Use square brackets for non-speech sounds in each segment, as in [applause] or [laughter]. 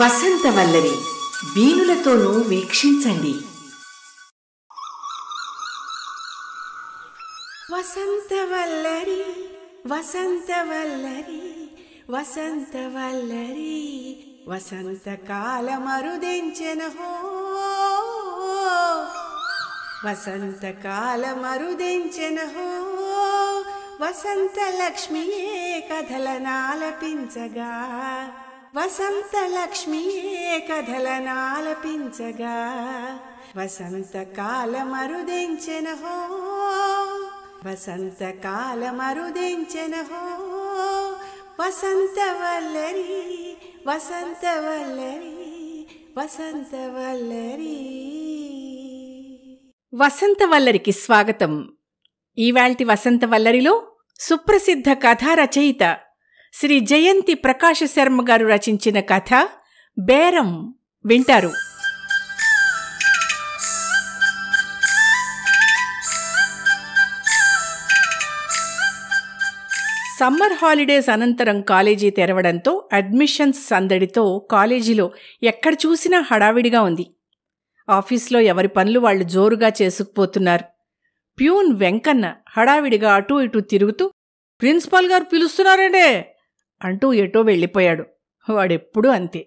వసంతవల్లరి వీణులతోనూ వీక్షించండి వసంతవల్లరి వసంతవల్లరి వసంతవల్లరి వసంతకాల మరుదించెనహో వసంతకాల మరుదించెనహో వసంతలక్ష్మియే కథలనాలపించగా వసంతలక్ష్మియే కథలనాలపించగా వసంత వల్లరి వసంత వల్లరి వసంత వల్లరికి స్వాగతం ఈవాల్టి వసంత వల్లరిలో సుప్రసిద్ధ కథా రచయిత శ్రీ జయంతి ప్రకాశ శర్మ గారు రచించిన కథ బేరం వింటారు సమ్మర్ హాలిడేస్ అనంతరం కాలేజీ తెరవడంతో అడ్మిషన్స్ సందడితో కాలేజీలో ఎక్కడ చూసినా హడావిడిగా ఉంది ఆఫీస్లో ఎవరి పనులు వాళ్ళు జోరుగా చేసుకుపోతున్నారు ప్యూన్ వెంకన్న హడావిడిగా అటూ ఇటూ తిరుగుతూ ప్రిన్సిపాల్ గారు పిలుస్తున్నారండే అంటూ ఎటో వెళ్ళిపోయాడు వాడెప్పుడూ అంతే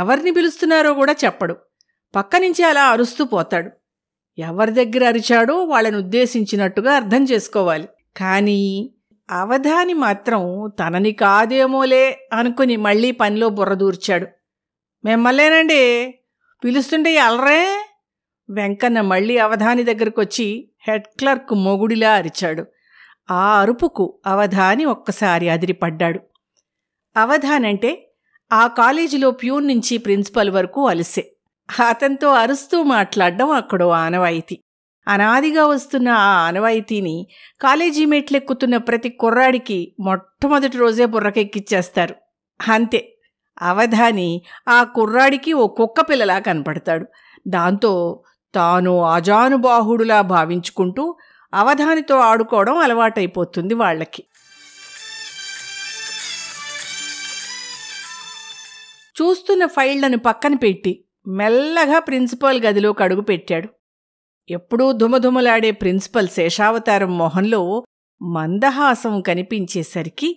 ఎవరిని పిలుస్తున్నారో కూడా చెప్పడు పక్కనుంచి అలా అరుస్తూ పోతాడు ఎవరి దగ్గర అరిచాడో వాళ్ళని ఉద్దేశించినట్టుగా అర్థం చేసుకోవాలి కానీ అవధాని మాత్రం తనని కాదేమోలే అనుకుని మళ్ళీ పనిలో బుర్రదూర్చాడు మిమ్మల్నేనండి పిలుస్తుంటే అలరే వెంకన్న మళ్ళీ అవధాని దగ్గరకొచ్చి హెడ్ క్లర్క్ మొగుడిలా అరిచాడు ఆ అరుపుకు అవధాని ఒక్కసారి అదిరిపడ్డాడు అవధానంటే ఆ కాలేజీలో ప్యూన్ నుంచి ప్రిన్సిపల్ వరకు అలిసే అతనితో అరుస్తూ మాట్లాడడం అక్కడో ఆనవాయితీ అనాదిగా వస్తున్న ఆ ఆనవాయితీని కాలేజీ మెట్లెక్కుతున్న ప్రతి కుర్రాడికి మొట్టమొదటి రోజే బుర్రకెక్కిచ్చేస్తారు అంతే అవధాని ఆ కుర్రాడికి ఓ కుక్క పిల్లలా కనపడతాడు దాంతో తాను అజానుబాహుడులా భావించుకుంటూ అవధానితో ఆడుకోవడం అలవాటైపోతుంది వాళ్ళకి చూస్తున్న ఫైళ్లను పక్కన పెట్టి మెల్లగా ప్రిన్సిపాల్ గదిలోకి పెట్టాడు ఎప్పుడూ ధుమధుమలాడే ప్రిన్సిపల్ శేషావతారం మొహంలో మందహాసం కనిపించేసరికి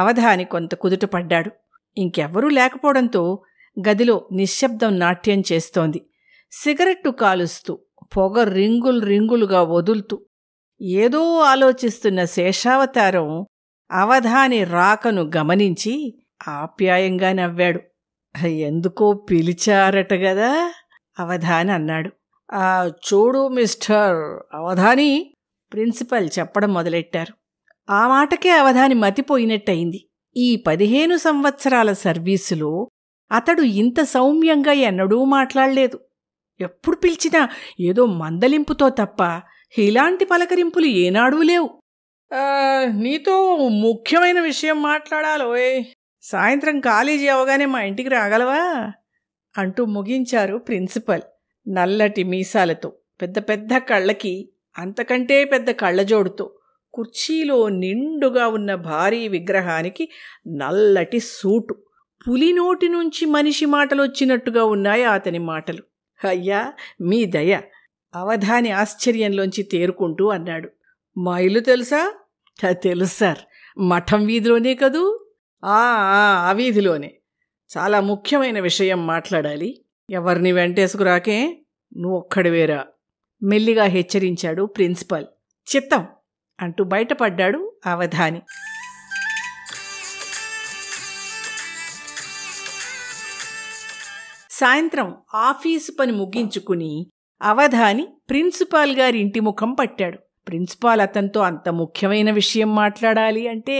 అవధాని కొంత కుదుటపడ్డాడు ఇంకెవ్వరూ లేకపోవడంతో గదిలో నిశ్శబ్దం నాట్యం చేస్తోంది సిగరెట్టు కాలుస్తూ పొగ రింగుల్ రింగులుగా వదులుతూ ఏదో ఆలోచిస్తున్న శేషావతారం అవధాని రాకను గమనించి ఆప్యాయంగా నవ్వాడు ఎందుకో పిలిచారట గదా అవధాని అన్నాడు ఆ చూడు మిస్టర్ అవధాని ప్రిన్సిపల్ చెప్పడం మొదలెట్టారు ఆ మాటకే అవధాని మతిపోయినట్టయింది ఈ పదిహేను సంవత్సరాల సర్వీసులో అతడు ఇంత సౌమ్యంగా ఎన్నడూ మాట్లాడలేదు ఎప్పుడు పిలిచినా ఏదో మందలింపుతో తప్ప ఇలాంటి పలకరింపులు ఏనాడూ లేవు నీతో ముఖ్యమైన విషయం మాట్లాడాలో సాయంత్రం కాలేజీ అవగానే మా ఇంటికి రాగలవా అంటూ ముగించారు ప్రిన్సిపల్ నల్లటి మీసాలతో పెద్ద పెద్ద కళ్ళకి అంతకంటే పెద్ద కళ్ళజోడుతో కుర్చీలో నిండుగా ఉన్న భారీ విగ్రహానికి నల్లటి సూటు పులి నోటి నుంచి మనిషి మాటలు వచ్చినట్టుగా ఉన్నాయి అతని మాటలు అయ్యా మీ దయ అవధాని ఆశ్చర్యంలోంచి తేరుకుంటూ అన్నాడు మా ఇల్లు తెలుసా తెలుసు సార్ మఠం వీధిలోనే కదూ ఆ వీధిలోనే చాలా ముఖ్యమైన విషయం మాట్లాడాలి ఎవరిని వెంటేసుకురాకే నువ్వు ఒక్కడివేరా మెల్లిగా హెచ్చరించాడు ప్రిన్సిపల్ చిత్తం అంటూ బయటపడ్డాడు అవధాని సాయంత్రం ఆఫీసు పని ముగించుకుని అవధాని ప్రిన్సిపాల్ గారి ఇంటి ముఖం పట్టాడు ప్రిన్సిపాల్ అతనితో అంత ముఖ్యమైన విషయం మాట్లాడాలి అంటే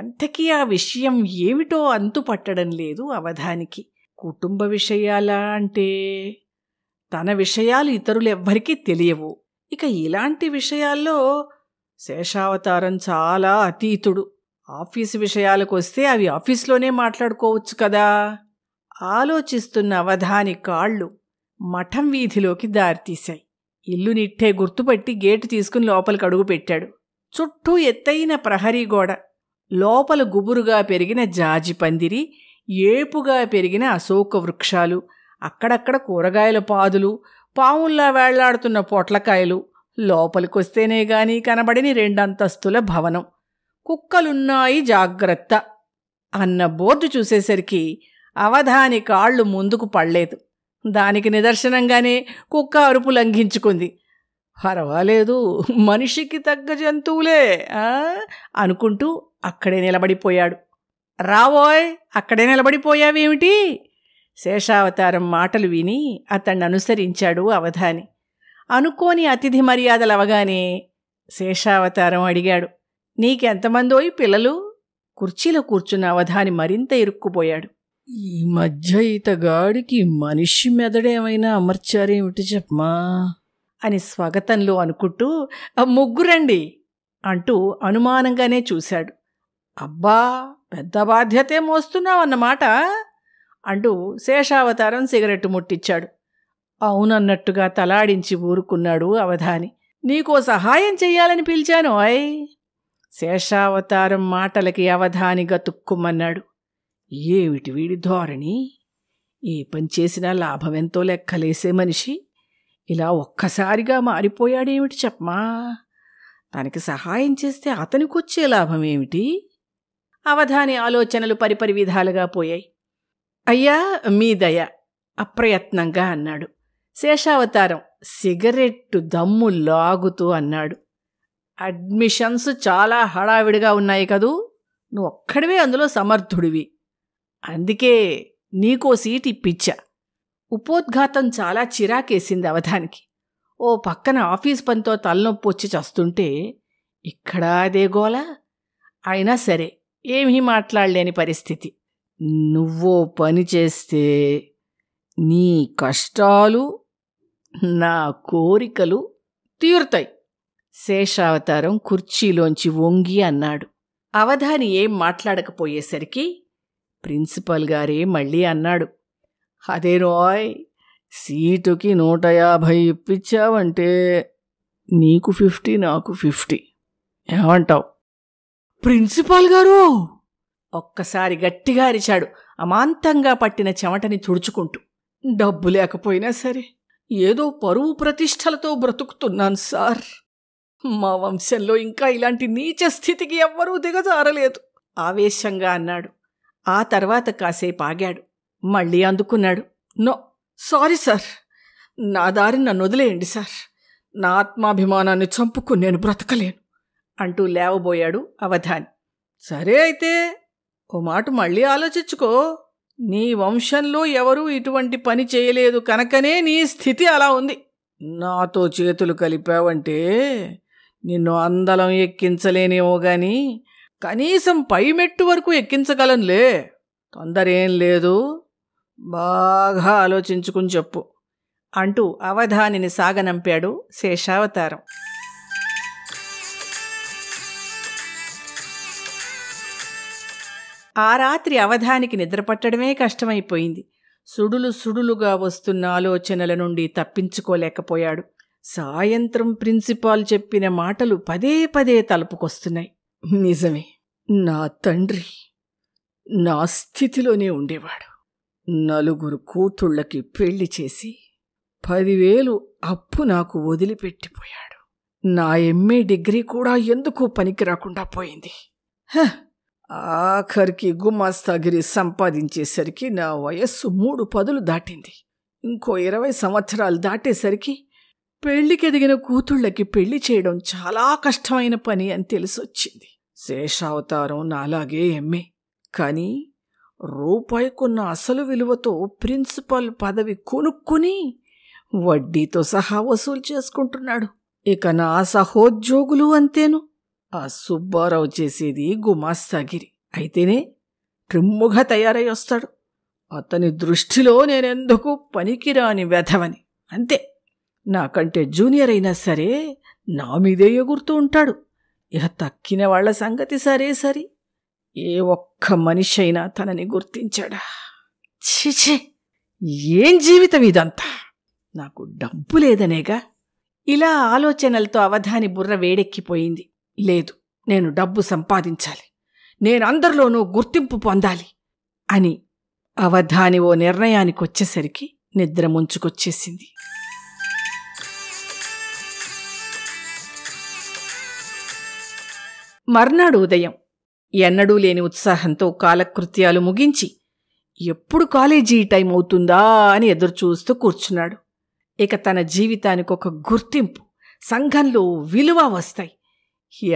ఎంతకీ ఆ విషయం ఏమిటో అంతుపట్టడం లేదు అవధానికి కుటుంబ విషయాల అంటే తన విషయాలు ఇతరులెవ్వరికీ తెలియవు ఇక ఇలాంటి విషయాల్లో శేషావతారం చాలా అతీతుడు ఆఫీసు విషయాలకు వస్తే అవి ఆఫీస్లోనే మాట్లాడుకోవచ్చు కదా ఆలోచిస్తున్న అవధాని కాళ్ళు మఠం వీధిలోకి దారితీశాయి ఇల్లు నిట్టే గుర్తుపట్టి గేటు తీసుకుని లోపలికి అడుగుపెట్టాడు చుట్టూ ఎత్తైన ప్రహరీ గోడ లోపల గుబురుగా పెరిగిన జాజి పందిరి ఏపుగా పెరిగిన అశోక వృక్షాలు అక్కడక్కడ కూరగాయల పాదులు పావుల్లా వేళ్లాడుతున్న పొట్లకాయలు లోపలికొస్తేనే గాని కనబడిని రెండంతస్తుల భవనం కుక్కలున్నాయి జాగ్రత్త అన్న బోర్డు చూసేసరికి అవధాని కాళ్ళు ముందుకు పడలేదు దానికి నిదర్శనంగానే కుక్క అరుపు లంఘించుకుంది పర్వాలేదు మనిషికి తగ్గ జంతువులే అనుకుంటూ అక్కడే నిలబడిపోయాడు రావోయ్ అక్కడే నిలబడిపోయావేమిటి శేషావతారం మాటలు విని అతన్ని అనుసరించాడు అవధాని అనుకోని అతిథి మర్యాదలు అవగానే శేషావతారం అడిగాడు నీకెంతమందోయి పిల్లలు కుర్చీలో కూర్చున్న అవధాని మరింత ఇరుక్కుపోయాడు ఈ మధ్య ఇతగాడికి మనిషి మెదడేమైనా అమర్చారేమిటి చెప్పమా అని స్వాగతంలో అనుకుంటూ ముగ్గురండి అంటూ అనుమానంగానే చూశాడు అబ్బా పెద్ద బాధ్యతే మోస్తున్నావన్నమాట అంటూ శేషావతారం సిగరెట్టు ముట్టించాడు అవునన్నట్టుగా తలాడించి ఊరుకున్నాడు అవధాని నీకో సహాయం చెయ్యాలని పిలిచాను ఆయ్ శేషావతారం మాటలకి అవధాని గతుక్కుమన్నాడు ఏమిటి వీడి ధోరణి ఏ పని చేసినా లాభమెంతో లెక్కలేసే మనిషి ఇలా ఒక్కసారిగా మారిపోయాడేమిటి చెప్పమా తనకి సహాయం చేస్తే అతనికొచ్చే లాభం ఏమిటి అవధాని ఆలోచనలు పరిపరి విధాలుగా పోయాయి అయ్యా మీ దయ అప్రయత్నంగా అన్నాడు శేషావతారం సిగరెట్టు దమ్ము లాగుతూ అన్నాడు అడ్మిషన్స్ చాలా హడావిడిగా ఉన్నాయి కదూ నువ్వు ఒక్కడివే అందులో సమర్థుడివి అందుకే నీకో సీట్ ఇప్పించ ఉపోద్ఘాతం చాలా చిరాకేసింది అవధానికి ఓ పక్కన ఆఫీస్ పనితో తలనొప్పి వచ్చి చస్తుంటే ఇక్కడ అదే గోలా అయినా సరే ఏమీ మాట్లాడలేని పరిస్థితి నువ్వో పని చేస్తే నీ కష్టాలు నా కోరికలు తీరుతాయి శేషావతారం కుర్చీలోంచి వంగి అన్నాడు అవధాని ఏం మాట్లాడకపోయేసరికి ప్రిన్సిపల్ గారే మళ్ళీ అన్నాడు అదే రాయ్ సీటుకి నూట యాభై ఇప్పించావంటే నీకు ఫిఫ్టీ నాకు ఫిఫ్టీ ఏమంటావు ప్రిన్సిపాల్ గారు ఒక్కసారి గట్టిగా అరిచాడు అమాంతంగా పట్టిన చెమటని తుడుచుకుంటూ డబ్బు లేకపోయినా సరే ఏదో పరువు ప్రతిష్టలతో బ్రతుకుతున్నాను సార్ మా వంశంలో ఇంకా ఇలాంటి నీచ స్థితికి ఎవ్వరూ దిగజారలేదు ఆవేశంగా అన్నాడు ఆ తర్వాత కాసేపు ఆగాడు మళ్ళీ అందుకున్నాడు నో సారీ సార్ నా దారి నన్ను వదిలేయండి సార్ నా ఆత్మాభిమానాన్ని చంపుకుని నేను బ్రతకలేను అంటూ లేవబోయాడు అవధాని సరే అయితే ఓ మాట మళ్ళీ ఆలోచించుకో నీ వంశంలో ఎవరూ ఇటువంటి పని చేయలేదు కనుకనే నీ స్థితి అలా ఉంది నాతో చేతులు కలిపావంటే నిన్ను అందలం ఎక్కించలేనేమో గాని కనీసం పై మెట్టు వరకు తొందర తొందరేం లేదు బాగా ఆలోచించుకుని చెప్పు అంటూ అవధానిని సాగనంపాడు శేషావతారం ఆ రాత్రి అవధానికి నిద్రపట్టడమే కష్టమైపోయింది సుడులు సుడులుగా వస్తున్న ఆలోచనల నుండి తప్పించుకోలేకపోయాడు సాయంత్రం ప్రిన్సిపాల్ చెప్పిన మాటలు పదే పదే తలుపుకొస్తున్నాయి నిజమే నా తండ్రి నా స్థితిలోనే ఉండేవాడు నలుగురు కూతుళ్ళకి పెళ్లి చేసి పదివేలు అప్పు నాకు వదిలిపెట్టిపోయాడు నా ఎంఏ డిగ్రీ కూడా ఎందుకు పనికి రాకుండా పోయింది ఆఖరికి గుమాస్తాగిరి సంపాదించేసరికి నా వయస్సు మూడు పదులు దాటింది ఇంకో ఇరవై సంవత్సరాలు దాటేసరికి పెళ్లికి ఎదిగిన కూతుళ్ళకి పెళ్లి చేయడం చాలా కష్టమైన పని అని తెలిసొచ్చింది శేషావతారం నాలాగే ఎమ్మె కానీ రూపాయికున్న అసలు విలువతో ప్రిన్సిపల్ పదవి కొనుక్కుని వడ్డీతో సహా వసూలు చేసుకుంటున్నాడు ఇక నా సహోద్యోగులు అంతేను ఆ సుబ్బారావు చేసేది గుమాస్తాగిరి అయితేనే ట్రిమ్ముగా తయారై వస్తాడు అతని దృష్టిలో నేనెందుకు పనికిరాని వెధవని అంతే నాకంటే జూనియర్ అయినా సరే నా మీదే ఎగురుతూ ఉంటాడు ఇక తక్కిన వాళ్ల సంగతి సరే సరి ఏ ఒక్క మనిషి అయినా తనని గుర్తించాడా చిచే ఏం జీవితం ఇదంతా నాకు డబ్బు లేదనేగా ఇలా ఆలోచనలతో అవధాని బుర్ర వేడెక్కిపోయింది లేదు నేను డబ్బు సంపాదించాలి నేనందరిలోనూ గుర్తింపు పొందాలి అని అవధాని ఓ నిర్ణయానికి వచ్చేసరికి నిద్ర ముంచుకొచ్చేసింది మర్నాడు ఉదయం ఎన్నడూ లేని ఉత్సాహంతో కాలకృత్యాలు ముగించి ఎప్పుడు కాలేజీ టైం అవుతుందా అని ఎదురుచూస్తూ కూర్చున్నాడు ఇక తన జీవితానికి ఒక గుర్తింపు సంఘంలో విలువ వస్తాయి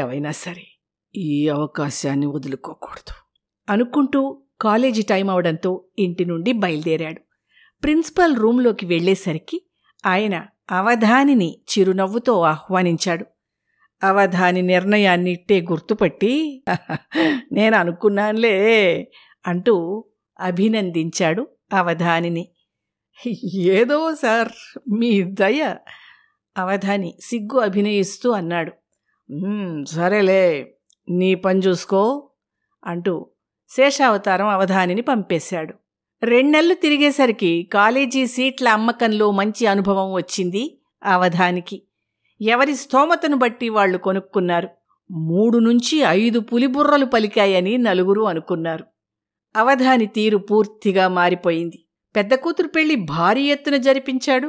ఏవైనా సరే ఈ అవకాశాన్ని వదులుకోకూడదు అనుకుంటూ కాలేజీ టైం అవడంతో ఇంటి నుండి బయలుదేరాడు ప్రిన్సిపల్ రూంలోకి వెళ్లేసరికి ఆయన అవధానిని చిరునవ్వుతో ఆహ్వానించాడు అవధాని నిర్ణయాన్ని ఇట్టే గుర్తుపట్టి [laughs] నేను అనుకున్నానులే అంటూ అభినందించాడు అవధానిని ఏదో సార్ మీ దయ అవధాని సిగ్గు అభినయిస్తూ అన్నాడు సరేలే నీ పని చూసుకో అంటూ శేషావతారం అవధానిని పంపేశాడు రెండెళ్ళు తిరిగేసరికి కాలేజీ సీట్ల అమ్మకంలో మంచి అనుభవం వచ్చింది అవధానికి ఎవరి స్తోమతను బట్టి వాళ్లు కొనుక్కున్నారు మూడు నుంచి ఐదు పులిబుర్రలు పలికాయని నలుగురు అనుకున్నారు అవధాని తీరు పూర్తిగా మారిపోయింది పెద్ద కూతురు పెళ్లి భారీ ఎత్తున జరిపించాడు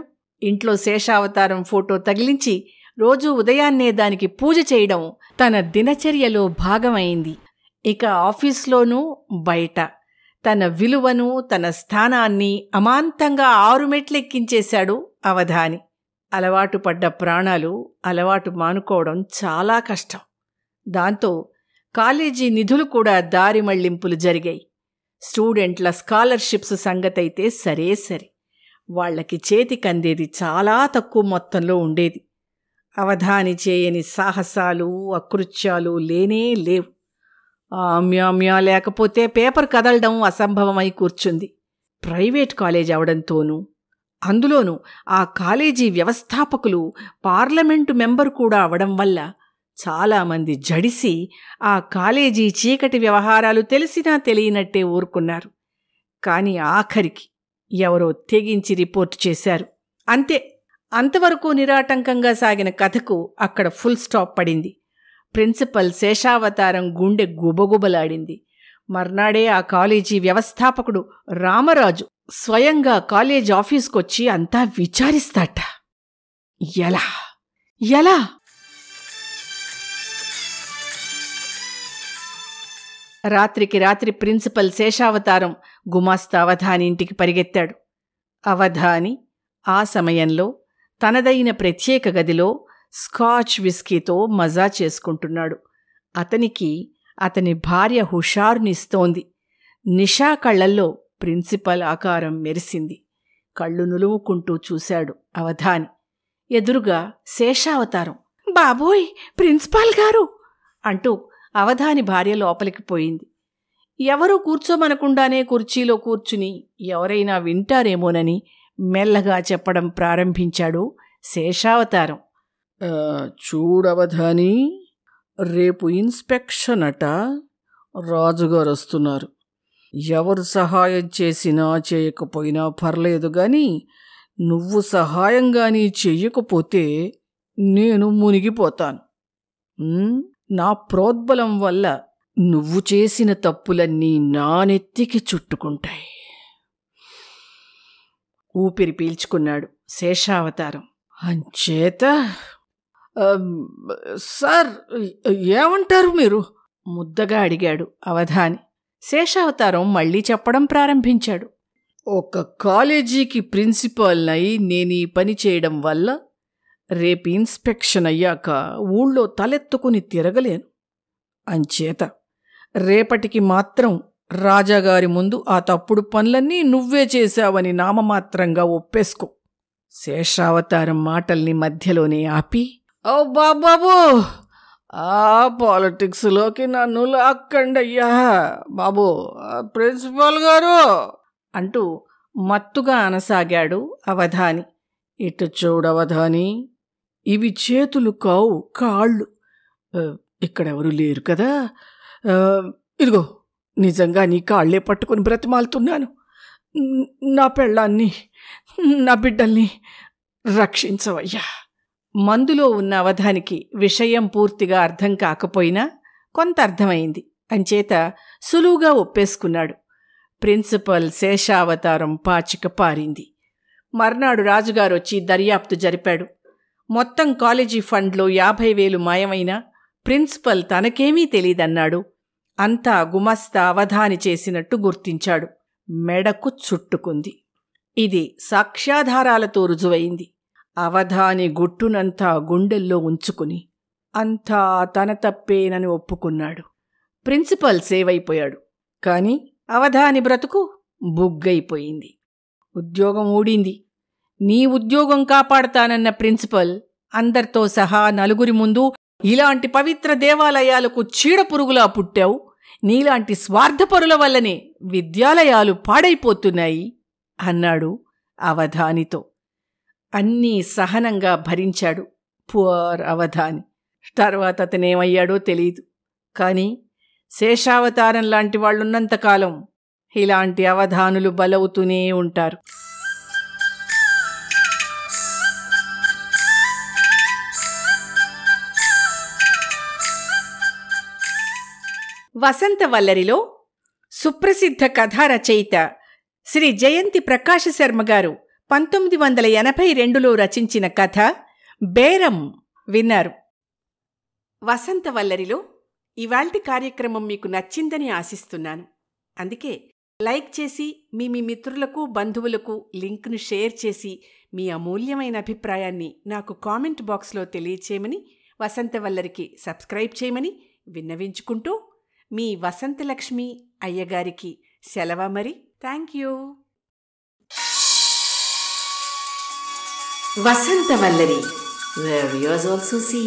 ఇంట్లో శేషావతారం ఫోటో తగిలించి రోజూ ఉదయాన్నే దానికి పూజ చేయడం తన దినచర్యలో భాగమైంది ఇక ఆఫీస్లోనూ బయట తన విలువను తన స్థానాన్ని అమాంతంగా ఆరు మెట్లెక్కించేశాడు అవధాని అలవాటు పడ్డ ప్రాణాలు అలవాటు మానుకోవడం చాలా కష్టం దాంతో కాలేజీ నిధులు కూడా దారి మళ్లింపులు జరిగాయి స్టూడెంట్ల స్కాలర్షిప్స్ సంగతైతే సరే సరే వాళ్లకి చేతికందేది చాలా తక్కువ మొత్తంలో ఉండేది అవధాని చేయని సాహసాలు అకృత్యాలు లేనే లేవు ఆమ్యామ్యా లేకపోతే పేపర్ కదలడం అసంభవమై కూర్చుంది ప్రైవేట్ కాలేజ్ అవడంతోనూ అందులోనూ ఆ కాలేజీ వ్యవస్థాపకులు పార్లమెంటు మెంబరు కూడా అవడం వల్ల చాలామంది జడిసి ఆ కాలేజీ చీకటి వ్యవహారాలు తెలిసినా తెలియనట్టే ఊరుకున్నారు కానీ ఆఖరికి ఎవరో తెగించి రిపోర్ట్ చేశారు అంతే అంతవరకు నిరాటంకంగా సాగిన కథకు అక్కడ ఫుల్ స్టాప్ పడింది ప్రిన్సిపల్ శేషావతారం గుండె గుబగుబలాడింది మర్నాడే ఆ కాలేజీ వ్యవస్థాపకుడు రామరాజు స్వయంగా కాలేజ్ ఆఫీస్కొచ్చి అంతా విచారిస్తాట ఎలా ఎలా రాత్రికి రాత్రి ప్రిన్సిపల్ శేషావతారం గుమాస్తా అవధాని ఇంటికి పరిగెత్తాడు అవధాని ఆ సమయంలో తనదైన ప్రత్యేక గదిలో స్కాచ్ విస్కీతో మజా చేసుకుంటున్నాడు అతనికి అతని భార్య హుషారునిస్తోంది నిషా కళ్ళల్లో ప్రిన్సిపల్ ఆకారం మెరిసింది కళ్ళు నులువుకుంటూ చూశాడు అవధాని ఎదురుగా శేషావతారం బాబోయ్ ప్రిన్సిపాల్ గారు అంటూ అవధాని భార్య లోపలికి పోయింది ఎవరూ కూర్చోమనకుండానే కుర్చీలో కూర్చుని ఎవరైనా వింటారేమోనని మెల్లగా చెప్పడం ప్రారంభించాడు శేషావతారం చూడవధాని రేపు ఇన్స్పెక్షన్ అట రాజుగారు వస్తున్నారు ఎవరు సహాయం చేసినా చేయకపోయినా పర్లేదు కానీ నువ్వు సహాయం కానీ చెయ్యకపోతే నేను మునిగిపోతాను నా ప్రోద్బలం వల్ల నువ్వు చేసిన తప్పులన్నీ నానెత్తికి చుట్టుకుంటాయి ఊపిరి పీల్చుకున్నాడు శేషావతారం అంచేత సార్ ఏమంటారు మీరు ముద్దగా అడిగాడు అవధాని శేషావతారం మళ్ళీ చెప్పడం ప్రారంభించాడు ఒక కాలేజీకి ప్రిన్సిపాల్ అయి నేను ఈ పని చేయడం వల్ల రేపు ఇన్స్పెక్షన్ అయ్యాక ఊళ్ళో తలెత్తుకుని తిరగలేను అంచేత రేపటికి మాత్రం రాజాగారి ముందు ఆ తప్పుడు పనులన్నీ నువ్వే చేశావని నామమాత్రంగా ఒప్పేసుకో శేషావతారం మాటల్ని మధ్యలోనే ఆపి ఓ బాబాబు ఆ పాలిటిక్స్లోకి నన్ను లాక్కండయ్యా బాబు ప్రిన్సిపాల్ గారు అంటూ మత్తుగా అనసాగాడు అవధాని ఇటు చూడవధాని ఇవి చేతులు కావు కాళ్ళు ఇక్కడెవరూ లేరు కదా ఇదిగో నిజంగా నీ కాళ్లే పట్టుకుని బ్రతిమాలుతున్నాను నా పెళ్ళాన్ని నా బిడ్డల్ని రక్షించవయ్యా మందులో ఉన్న అవధానికి విషయం పూర్తిగా అర్థం కాకపోయినా కొంత అర్థమైంది అంచేత సులువుగా ఒప్పేసుకున్నాడు ప్రిన్సిపల్ శేషావతారం పాచిక పారింది మర్నాడు రాజుగారు వచ్చి దర్యాప్తు జరిపాడు మొత్తం కాలేజీ ఫండ్లో యాభై వేలు మాయమైనా ప్రిన్సిపల్ తనకేమీ తెలీదన్నాడు అంతా గుమస్తా అవధాని చేసినట్టు గుర్తించాడు మెడకు చుట్టుకుంది ఇది సాక్ష్యాధారాలతో రుజువైంది అవధాని గుట్టునంతా గుండెల్లో ఉంచుకుని అంతా తన తప్పేనని ఒప్పుకున్నాడు ప్రిన్సిపల్ సేవైపోయాడు కాని అవధాని బ్రతుకు బుగ్గైపోయింది ఉద్యోగం ఊడింది నీ ఉద్యోగం కాపాడతానన్న ప్రిన్సిపల్ అందరితో సహా నలుగురి ముందు ఇలాంటి పవిత్ర దేవాలయాలకు చీడపురుగులా పుట్టావు నీలాంటి స్వార్థపరుల వల్లనే విద్యాలయాలు పాడైపోతున్నాయి అన్నాడు అవధానితో అన్నీ సహనంగా భరించాడు పువర్ అవధాని తర్వాత అతనేమయ్యాడో తెలీదు కానీ శేషావతారం లాంటి వాళ్ళున్నంతకాలం ఇలాంటి అవధానులు బలవుతూనే ఉంటారు వసంత వల్లరిలో సుప్రసిద్ధ కథా రచయిత శ్రీ జయంతి ప్రకాశ శర్మ గారు పంతొమ్మిది వందల ఎనభై రెండులో రచించిన కథ బేరం విన్నారు వల్లరిలో ఇవాల్టి కార్యక్రమం మీకు నచ్చిందని ఆశిస్తున్నాను అందుకే లైక్ చేసి మీ మీ మిత్రులకు బంధువులకు లింక్ను షేర్ చేసి మీ అమూల్యమైన అభిప్రాయాన్ని నాకు కామెంట్ బాక్స్లో తెలియచేయమని వసంతవల్లరికి సబ్స్క్రైబ్ చేయమని విన్నవించుకుంటూ మీ వసంతలక్ష్మి అయ్యగారికి సెలవ మరి thank you Vasanta Vallari where also see